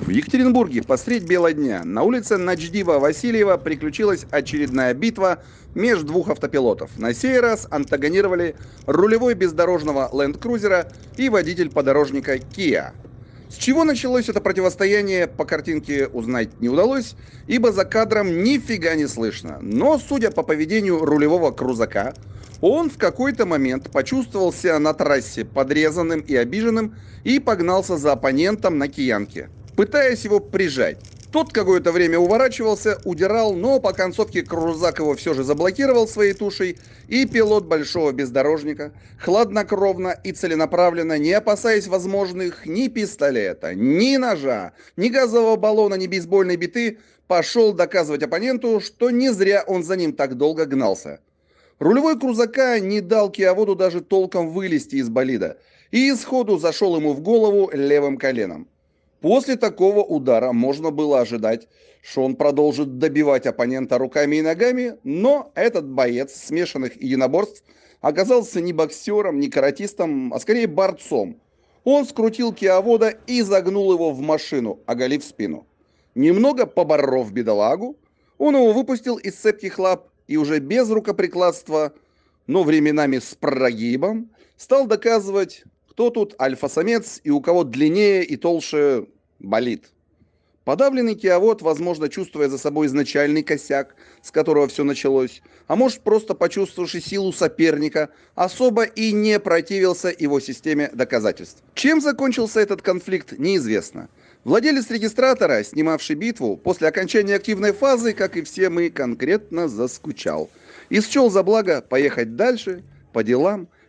В Екатеринбурге посредь бела дня на улице Начдива Васильева приключилась очередная битва между двух автопилотов. На сей раз антагонировали рулевой бездорожного ленд-крузера и водитель подорожника Kia. С чего началось это противостояние, по картинке узнать не удалось, ибо за кадром нифига не слышно. Но, судя по поведению рулевого крузака, он в какой-то момент почувствовал себя на трассе подрезанным и обиженным и погнался за оппонентом на киянке пытаясь его прижать. Тот какое-то время уворачивался, удирал, но по концовке Крузак его все же заблокировал своей тушей, и пилот большого бездорожника, хладнокровно и целенаправленно, не опасаясь возможных ни пистолета, ни ножа, ни газового баллона, ни бейсбольной биты, пошел доказывать оппоненту, что не зря он за ним так долго гнался. Рулевой Крузака не дал Киаводу даже толком вылезти из болида, и сходу зашел ему в голову левым коленом. После такого удара можно было ожидать, что он продолжит добивать оппонента руками и ногами, но этот боец смешанных единоборств оказался не боксером, не каратистом, а скорее борцом. Он скрутил Киавода и загнул его в машину, оголив спину. Немного поборов бедолагу, он его выпустил из цепких лап и уже без рукоприкладства, но временами с прогибом, стал доказывать, кто тут альфа-самец и у кого длиннее и толще Болит. Подавленный киавод, возможно, чувствуя за собой изначальный косяк, с которого все началось, а может, просто почувствовавший силу соперника, особо и не противился его системе доказательств. Чем закончился этот конфликт, неизвестно. Владелец регистратора, снимавший битву, после окончания активной фазы, как и все мы, конкретно заскучал. И счел за благо поехать дальше, по делам,